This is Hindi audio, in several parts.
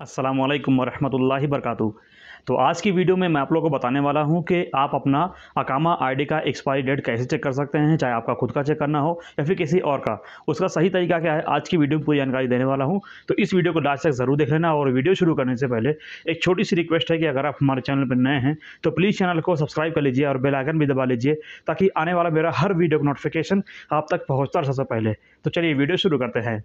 असलम वरहमल वर्क तो आज की वीडियो में मैं आप लोगों को बताने वाला हूं कि आप अपना अकामा आईडी का एक्सपायरी डेट कैसे चेक कर सकते हैं चाहे आपका खुद का चेक करना हो या फिर किसी और का उसका सही तरीका क्या है आज की वीडियो में पूरी जानकारी देने वाला हूं तो इस वीडियो को लास्ट तक ज़रूर देख लेना और वीडियो शुरू करने से पहले एक छोटी सी रिक्वेस्ट है कि अगर आप हमारे चैनल पर नए हैं तो प्लीज़ चैनल को सब्सक्राइब कर लीजिए और बेलाइकन भी दबा लीजिए ताकि आने वाला मेरा हर वीडियो का नोटिफिकेशन आप तक पहुँचता सबसे पहले तो चलिए वीडियो शुरू करते हैं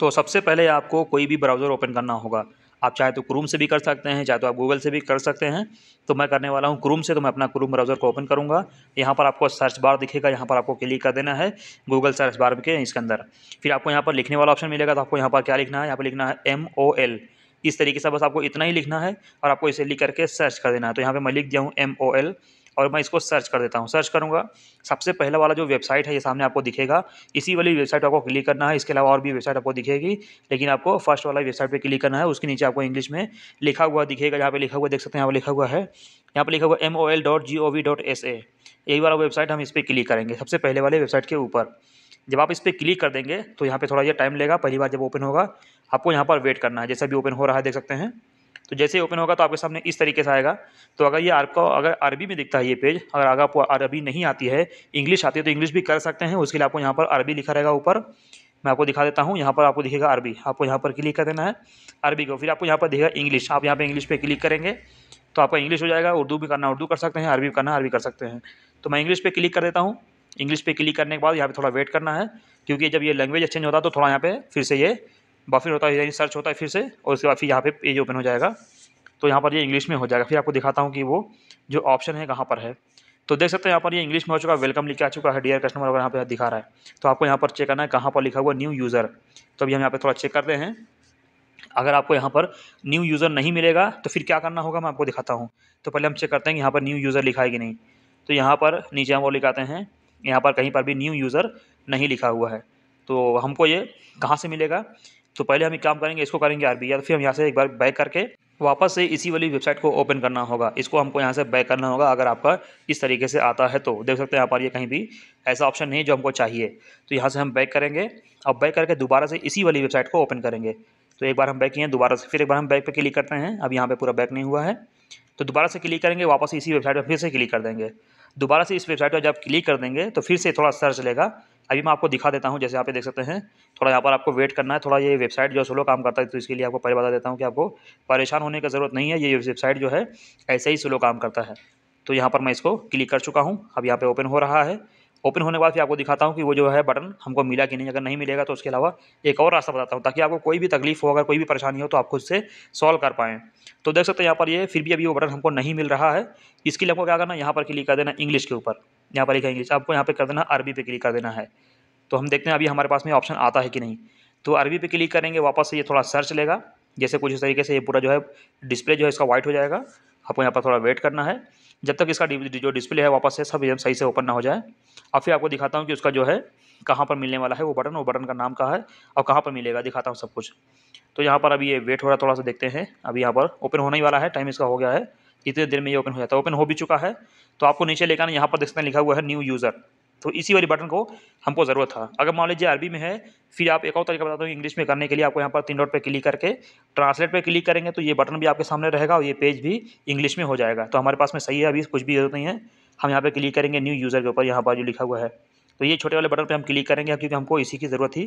तो सबसे पहले आपको कोई भी ब्राउज़र ओपन करना होगा आप चाहे तो क्रूम से भी कर सकते हैं चाहे तो आप गूगल से भी कर सकते हैं तो मैं करने वाला हूँ क्रूम से तो मैं अपना क्रूम ब्राउज़र को ओपन करूँगा यहाँ पर आपको सर्च बार दिखेगा यहाँ पर आपको क्लिक कर देना है गूगल सर्च बार के इसके अंदर फिर आपको यहाँ पर लिखने वाला ऑप्शन मिलेगा तो आपको यहाँ पर क्या लिखना है यहाँ पर लिखना है एम ओ एल इस तरीके से बस आपको इतना ही लिखना है और आपको इसे लिख करके सर्च कर देना है तो यहाँ पर मैं लिख दिया हूँ एम ओ एल और मैं इसको सर्च कर देता हूँ सर्च करूँगा सबसे पहला वाला जो वेबसाइट है ये सामने आपको दिखेगा इसी वाली वेबसाइट आपको क्लिक करना है इसके अलावा और भी वेबसाइट आपको दिखेगी लेकिन आपको फर्स्ट वाला वेबसाइट पर क्लिक करना है उसके नीचे आपको इंग्लिश में लिखा हुआ दिखेगा जहाँ पर लिखा हुआ देख सकते हैं यहाँ पर लिखा हुआ है यहाँ पर लिखा हुआ M O L dot G O V dot S A यही वाला वेबसाइट हम इस पर क्लिक करेंगे सबसे पहले वाले वेबसाइट के ऊपर जब आप इस पर क्लिक कर देंगे तो यहाँ पर थोड़ा ये टाइम लेगा पहली बार जब ओपन होगा आपको यहाँ पर वेट करना है जैसा भी ओपन हो रहा है देख सकते हैं तो जैसे ही ओपन होगा तो आपके सामने इस तरीके से आएगा तो अगर ये आपको अगर अरबी में दिखता है ये पेज अगर अगर आपको अरबी नहीं आती है इंग्लिश आती है तो इंग्लिश भी कर सकते हैं उसके लिए आपको यहाँ पर अरबी लिखा रहेगा ऊपर मैं आपको दिखा देता हूँ यहाँ पर आपको दिखेगा अरबी आपको यहाँ पर क्लिक कर देना है अरबी को फिर आपको यहाँ पर दिखेगा इंग्लिश आप यहाँ पर इंग्लिश पर क्लिक करेंगे तो आपका इंग्लिश हो जाएगा उर्दू भी करना उर्दू कर सकते हैं अरबी करना अरबी कर सकते हैं तो मैं इंग्लिश पर क्लिक कर देता हूँ इंग्लिश पे क्लिक करने के बाद यहाँ पे थोड़ा वेट करना है क्योंकि जब ये लैंग्वेज एक्सचेंज होता है तो थोड़ा यहाँ पे फिर से ये बफर होता है यानी सर्च होता है फिर से और उसके बाद फिर यहाँ पे पेज ओपन हो जाएगा तो यहाँ पर ये इंग्लिश में हो जाएगा फिर आपको दिखाता हूँ कि वो जो ऑप्शन है कहाँ पर है तो देख सकते हैं यहाँ पर ये इंग्लिश में हो चुका है वेलकम लिखा आ चुका है डियर कस्टमर अगर यहाँ पर दिखा रहा है तो आपको यहाँ पर चेक करना है कहाँ पर लिखा हुआ न्यू यूज़र तो अभी हम यहाँ पर थोड़ा चेक करते हैं अगर आपको यहाँ पर न्यू यूज़र नहीं मिलेगा तो फिर क्या करना होगा मैं आपको दिखाता हूँ तो पहले हम चेक करते हैं कि यहाँ पर न्यू यूज़र लिखा है कि नहीं तो यहाँ पर नीचे हम वो लिखाते हैं यहाँ पर कहीं पर भी न्यू यूज़र नहीं लिखा हुआ है तो हमको ये कहाँ से मिलेगा तो पहले हम एक काम करेंगे इसको करेंगे आर या तो फिर हम यहाँ से एक बार बैक करके वापस से इसी वाली वेबसाइट को ओपन करना होगा इसको हमको यहाँ से बैक करना होगा अगर आपका इस तरीके से आता है तो देख सकते हैं यहाँ पर ये कहीं भी ऐसा ऑप्शन नहीं जो हमको चाहिए तो यहाँ से हम बैक करेंगे अब बैक करके दोबारा से इसी वाली वेबसाइट को ओपन करेंगे तो एक बार हम बैक किए दोबारा से फिर एक बार हम बैक पर क्लिक करते हैं अब यहाँ पर पूरा बैक नहीं हुआ है तो दोबारा से क्लिक करेंगे वापस इसी वेबसाइट पर फिर से क्लिक कर देंगे दोबारा से इस वेबसाइट पर जब क्लिक कर देंगे तो फिर से थोड़ा सर्च लेगा अभी मैं आपको दिखा देता हूँ जैसे आप देख सकते हैं थोड़ा यहाँ पर आपको वेट करना है थोड़ा ये वेबसाइट जो है स्लो काम करता है तो इसके लिए आपको पहले बता देता हूँ कि आपको परेशान होने की ज़रूरत नहीं है ये वेबसाइट जो है ऐसे ही स्लो काम करता है तो यहाँ पर मैं इसको क्लिक कर चुका हूँ अब यहाँ पर ओपन हो रहा है ओपन होने के बाद फिर आपको दिखाता हूँ कि वो जो है बटन हमको मिला कि नहीं अगर नहीं मिलेगा तो उसके अलावा एक और रास्ता बताता हूँ ताकि आपको कोई भी तकलीफ हो अगर कोई भी परेशानी हो तो आप खुद से सॉल्व कर पाएँ तो देख सकते हैं यहाँ पर ये फिर भी अभी वो बटन हमको नहीं मिल रहा है इसके लिए आपको क्या करना है यहाँ पर क्लिक कर देना इंग्लिश के ऊपर यहाँ पर लिखा इंग्लिश आपको यहाँ पर कर देना अरबी पे क्लिक कर देना है तो हम देखते हैं अभी हमारे पास में ऑप्शन आता है कि नहीं तो अरबी पे क्लिक करेंगे वापस से ये थोड़ा सर्च लेगा जैसे कुछ इस तरीके से ये पूरा जो है डिस्प्ले जो है इसका वाइट हो जाएगा आपको यहाँ पर थोड़ा वेट करना है जब तक इसका जो डिस्प्ले है वापस से सब सही से ओपन ना हो जाए और फिर आपको दिखाता हूँ कि उसका जो है कहाँ पर मिलने वाला है वो बटन वो बटन का नाम कहाँ है और कहाँ पर मिलेगा दिखाता हूँ सब कुछ तो यहाँ पर अभी ये वेट हो रहा है थोड़ा सा देखते हैं अभी यहाँ पर ओपन होने ही वाला है टाइम इसका हो गया है इतने देर में ये ओपन हो जाता है ओपन हो भी चुका है तो आपको नीचे लेकर यहाँ पर देखते हैं लिखा हुआ है न्यू यूज़र तो इसी वाली बटन को हमको ज़रूरत था अगर मान लीजिए अरबी में है फिर आप एक और तरीका बताता हूँ इंग्लिश में करने के लिए आपको यहाँ पर तीन डॉट पर क्लिक करके ट्रांसलेट पर क्लिक करेंगे तो ये बटन भी आपके सामने रहेगा और ये पेज भी इंग्लिश में हो जाएगा तो हमारे पास में सही है अभी कुछ भी जरूरत नहीं है हम यहाँ पर क्लिक करेंगे न्यू यूज़र के ऊपर यहाँ पर जो लिखा हुआ है तो ये छोटे वाले बटन पर हम क्लिक करेंगे क्योंकि हमको इसी की ज़रूरत थी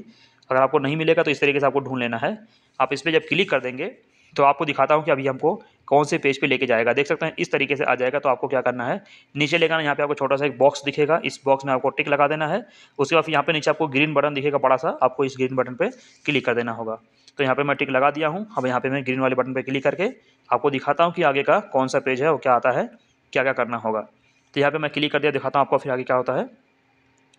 अगर आपको नहीं मिलेगा तो इस तरीके से आपको ढूंढ लेना है आप इस पर जब क्लिक कर देंगे तो आपको दिखाता हूँ कि अभी हमको कौन से पेज पे लेके जाएगा देख सकते हैं इस तरीके से आ जाएगा तो आपको क्या करना है नीचे लेकर यहाँ पे आपको छोटा सा एक बॉक्स दिखेगा इस बॉक्स में आपको टिक लगा देना है उसके बाद यहाँ पे नीचे आपको ग्रीन बटन दिखेगा बड़ा सा आपको इस ग्रीन बटन पे क्लिक कर देना होगा तो यहाँ पे मैं टिक लगा दिया हूँ अब यहाँ पे मैं ग्रीन वाले बटन पर क्लिक करके आपको दिखाता हूँ कि आगे का कौन सा पेज है वो क्या आता है क्या क्या करना होगा तो यहाँ पर मैं क्लिक कर दिया दिखाता हूँ आपको फिर आगे क्या होता है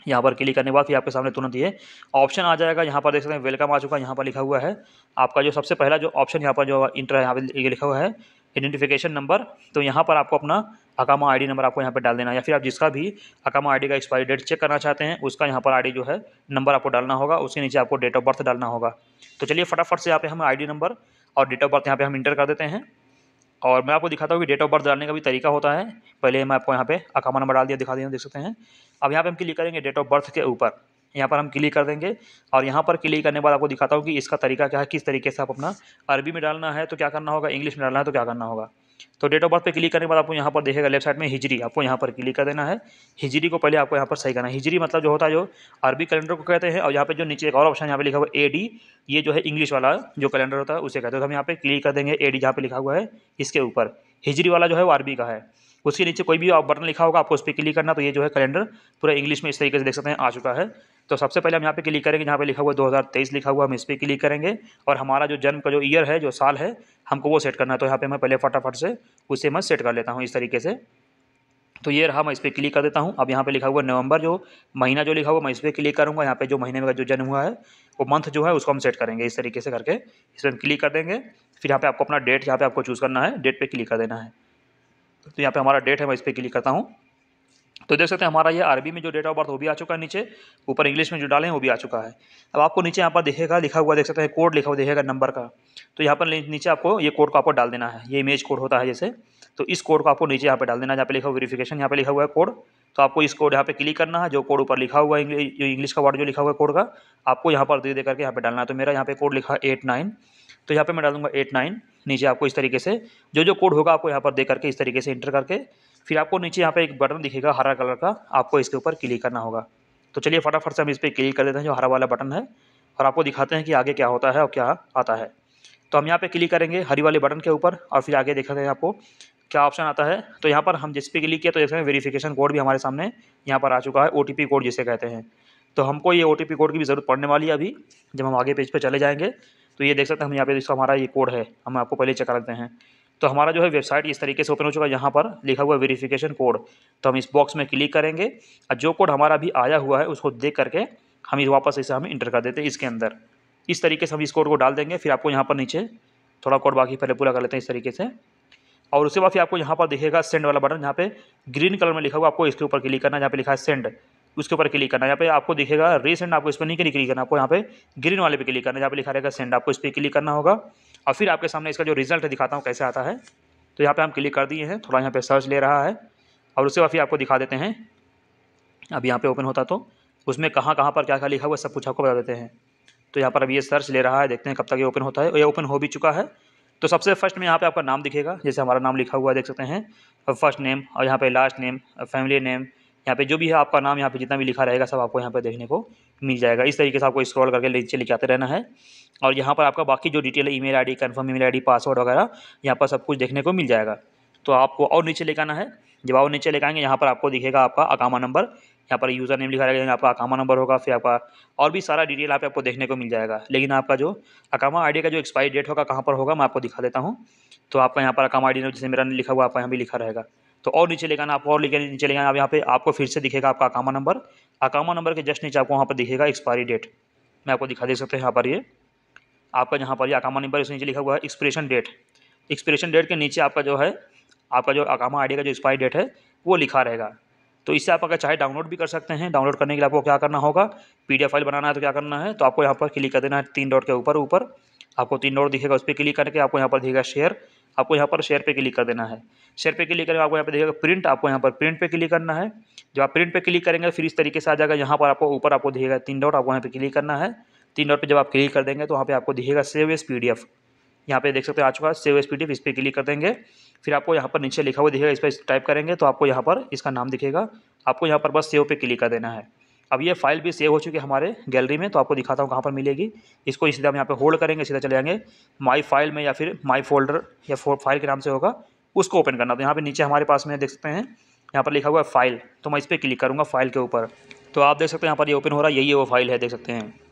यहाँ पर क्लिक करने के बाद फिर आपके सामने तुरंत ये ऑप्शन आ जाएगा यहाँ पर देख सकते हैं वेलकम आ चुका है यहाँ पर लिखा हुआ है आपका जो सबसे पहला जो ऑप्शन यहाँ पर जो इंटर यहाँ पर ये लिखा हुआ है आइडेंटिफिकेशन नंबर तो यहाँ पर आपको अपना अकामा आईडी नंबर आपको यहाँ पर डाल देना है या फिर आप जिसका भी अकामा आईडी का एक्सपायरी डेट चेक करना चाहते हैं उसका यहाँ पर आईडी जो है नंबर आपको डालना होगा उसके नीचे आपको डेट ऑफ बर्थ डालना होगा तो चलिए फटाफट से यहाँ पे हम आईडी नंबर और डेट ऑफ बर्थ यहाँ पर हम इंटर कर देते हैं और मैं आपको दिखाता हूँ कि डेट ऑफ बर्थ डालने का भी तरीका होता है पहले मैं आपको यहाँ पे अकामा नंबर डाल दिया दिखा दिया देख सकते हैं अब यहाँ पर हम क्लिक करेंगे डेट ऑफ बर्थ के ऊपर यहाँ पर हम क्लिक कर देंगे और यहाँ पर क्लिक करने के बाद आपको दिखाता हूँ कि इसका तरीका क्या है किस तरीके से आप अपना अरबी में डालना है तो क्या करना होगा इंग्लिश में डालना है तो क्या करना होगा तो डेट ऑफ बर्थ पे क्लिक करने के बाद आपको यहाँ पर देखेगा लेफ्ट साइड में हिजरी आपको यहाँ पर क्लिक कर देना है हिजरी को पहले आपको यहाँ पर सही करना है हिजरी मतलब जो होता है जो अरबी कैलेंडर को कहते हैं और यहाँ पर जो नीचे एक और ऑप्शन यहाँ पे लिखा हुआ है ए डी ये जो है इंग्लिश वाला जो कैलेंडर होता है उसे कहते हैं तो हम यहाँ पर क्लिक कर देंगे ए डी जहाँ पर लिखा हुआ है इसके ऊपर हिजरी वाला जो है वो अरबी का है उसके नीचे कोई भी बटन लिखा होगा आपको उस पर क्लिक करना तो ये जो है कैलेंडर पूरा इंग्लिश में इस तरीके से देख सकते हैं आ चुका है तो सबसे पहले हम यहाँ पे क्लिक करेंगे जहाँ पे लिखा हुआ 2023 लिखा हुआ हम इस पर क्लिक करेंगे और हमारा जो जन्म का जो ईयर है जो साल है हमको वो सेट करना है तो यहाँ पे मैं पहले फटाफट से उसे मैं सेट कर लेता हूँ इस तरीके से तो ये रहा मैं इस पर क्लिक कर देता हूँ अब यहाँ पे लिखा हुआ नवंबर जो महीना जो लिखा हुआ मैं इस पर क्लिक करूँगा यहाँ पे जो महीने में जो जन्म हुआ है वो मंथ जो है उसको हम सेट करेंगे इस तरीके से करके इस पर हम क्लिक कर देंगे फिर यहाँ पे आपको अपना डेट यहाँ पे आपको चूज़ करना है डेट पे क्लिक कर देना है तो यहाँ पे हमारा डेट है मैं इस पर क्लिक करता हूँ तो देख सकते हैं हमारा ये अरबी में जो डेट ऑफ बर्थ वो भी आ चुका है नीचे ऊपर इंग्लिश में जो डालें वो भी आ चुका है अब आपको नीचे यहाँ पर देखेगा लिखा हुआ देख सकते हैं कोड लिखा हुआ देखेगा नंबर का तो यहाँ पर नीचे आपको ये कोड को आपको डाल देना है ये इमेज कोड होता है जैसे तो इस कोड को आपको नीचे यहाँ पर डाल देना है जहाँ पे लिखा हुआ वेरीफिकेशन यहाँ पे लिखा हुआ है कोड तो आपको इस कोड यहाँ पे क्लिक करना है जो कोड ऊपर लिखा हुआ है इंग्लिश का वर्ड जो लिखा हुआ है कोड का आपको यहाँ पर दे दे करके यहाँ पे डालना है तो मेरा यहाँ पे कोड लिखा एट नाइन तो यहाँ पे मैं डालूंगा एट नाइन नीचे आपको इस तरीके से जो जो कोड होगा आपको यहाँ पर दे करके इस तरीके से इंटर करके फिर आपको नीचे यहाँ पे एक बटन दिखेगा हरा कलर का आपको इसके ऊपर क्लिक करना होगा तो चलिए फटाफट से हम इस पर क्लिक कर देते हैं जो हरा वाला बटन है और आपको दिखाते हैं कि आगे क्या होता है और क्या आता है तो हम यहाँ पे क्लिक करेंगे हरी वाले बटन के ऊपर और फिर आगे देखा हैं आपको क्या ऑप्शन आता है तो यहाँ पर हम जिस पे क्लिक किया तो जैसे वेरीफिकेशन कोड भी हमारे सामने यहाँ पर आ चुका है ओ कोड जिसे कहते हैं तो हमको ये ओ कोड की भी ज़रूरत पड़ने वाली है अभी जब हम आगे पेज पर चले जाएँगे तो ये देख सकते हैं हम यहाँ पे इसका हमारा ये कोड है हम आपको पहले चेक करते हैं तो हमारा जो है वेबसाइट इस तरीके से ओपन हो चुका है यहाँ पर लिखा हुआ वेरिफिकेशन कोड तो हम इस बॉक्स में क्लिक करेंगे और जो कोड हमारा अभी आया हुआ है उसको देख करके हम इस वापस इसे हम इंटर कर देते हैं इसके अंदर इस तरीके से हम इस कोड को डाल देंगे फिर आपको यहाँ पर नीचे थोड़ा कोड बाकी पहले पूरा कर लेते हैं इस तरीके से और उसके बाद फिर आपको यहाँ पर दिखेगा सेंड वाला बटन यहाँ पे ग्रीन कलर में लिखा हुआ आपको इसके ऊपर क्लिक करना है जहाँ पे लिखा है सेंड उसके ऊपर क्लिक करना यहाँ पे आपको दिखेगा रीसेंट आपको इस पर नहीं क्लिक करना आपको यहाँ पे ग्रीन वाले पे क्लिक करना यहाँ पे लिखा रहेगा सेंड आपको इस पर क्लिक करना होगा और फिर आपके सामने इसका जो रिजल्ट दिखाता हूँ कैसे आता है तो यहाँ पर हम क्लिक कर दिए हैं थोड़ा यहाँ पर सर्च ले रहा है और उसके बाद फिर आपको दिखा देते हैं अब यहाँ पर ओपन होता तो उसमें कहाँ कहाँ पर क्या क्या लिखा हुआ सब कुछ आपको बता देते हैं तो यहाँ पर अभी ये सर्च ले रहा है देखते हैं कब तक ये ओपन होता है ये ओपन हो भी चुका है तो सबसे फर्स्ट में यहाँ पे आपका नाम दिखेगा जैसे हमारा नाम लिखा हुआ है देख सकते हैं फर्स्ट नेम और यहाँ पे लास्ट नेम फैमिली नेम यहाँ पे जो भी है आपका नाम यहाँ पे जितना भी लिखा रहेगा सब आपको यहाँ पे देखने को मिल जाएगा इस तरीके से आपको स्क्रॉल करके नीचे लिख आते रहना है और यहाँ पर आपका बाकी जो डिटेल है confirm e mail email D password वगैरह यहाँ पर सब कुछ देखने को मिल जाएगा तो आपको और नीचे लेकर आना है जब आप नीचे लेकर आएंगे यहाँ पर आपको दिखेगा आपका अकामा नंबर यहाँ पर यूज़र नेम लिखा रहेगा आपका अकामा नंबर होगा फिर आपका और भी सारा डिटेल आप आपको देखने को मिल जाएगा लेकिन आपका जो अकामा आईडी का जो एक्सपायरी डेट होगा कहाँ पर होगा मैं आपको दिखा देता हूँ तो आपका यहाँ पर अकामा आई जैसे मेरा लिखा हुआ आपका यहाँ भी लिखा रहेगा तो और नीचे ले जाना आप और लेकर नीचे ले जाना आप यहाँ पे आपको फिर से दिखेगा आपका अकामा नंबर अकामा नंबर के जस्ट नीचे आपको वहाँ पर दिखेगा एक्सपायरी डेट मैं आपको दिखा दे सकते हैं यहाँ पर ये आपका जहाँ पर ये अकामा नंबर इस नीचे लिखा हुआ है एक्सप्रेशन डेट एक्सप्रेशन डेट के नीचे आपका जो है आपका जो अकामा आई का जो एक्सपायरी डेट है वो लिखा रहेगा तो इससे आप अगर चाहे डाउनलोड भी कर सकते हैं डाउनलोड करने के लिए आपको क्या करना होगा एफ फाइल बनाना है तो क्या करना है तो आपको यहाँ पर क्लिक कर देना है तीन डॉट के ऊपर ऊपर आपको तीन डॉट दिखेगा उस पर क्लिक करके आपको यहाँ पर दिखेगा शेयर आपको यहाँ पर शेयर पे क्लिक कर देना है शेयर पे क्लिक करेंगे आपको यहाँ पे देखिएगा प्रिंट आपको यहाँ पर प्रिंट पे क्लिक करना है जब आप प्रिंट पे क्लिक करेंगे फिर इस तरीके से आ जाएगा यहाँ पर आपको ऊपर आपको दिखेगा तीन डॉट आपको यहाँ पे क्लिक करना है तीन डॉट पर जब आप क्लिक कर देंगे तो वहाँ पर आपको दिखेगा save as P D F यहाँ पे देख सकते हैं आ चुका save as P D F इस पर क्लिक कर देंगे फिर आपको यहाँ पर नीचे लिखा हुआ दिखेगा इस पर टाइप करेंगे तो आपको यहाँ पर इसका नाम दिखेगा आपको यहाँ पर बस सेव पे क्लिक कर देना है अब ये फाइल भी सेव हो चुकी है हमारे गैलरी में तो आपको दिखाता हूँ कहाँ पर मिलेगी इसको इसी तरह हम यहाँ पे होल्ड करेंगे सीधा चले जाएंगे माई फाइल में या फिर माई फोल्डर या फो, फाइल के नाम से होगा उसको ओपन करना तो यहाँ पे नीचे हमारे पास में देख सकते हैं यहाँ पर लिखा हुआ है फाइल तो मैं इस पर क्लिक करूँगा फाइल के ऊपर तो आप देख सकते हैं यहाँ पर ये यह ओपन हो रहा है यही वो फाइल है देख सकते हैं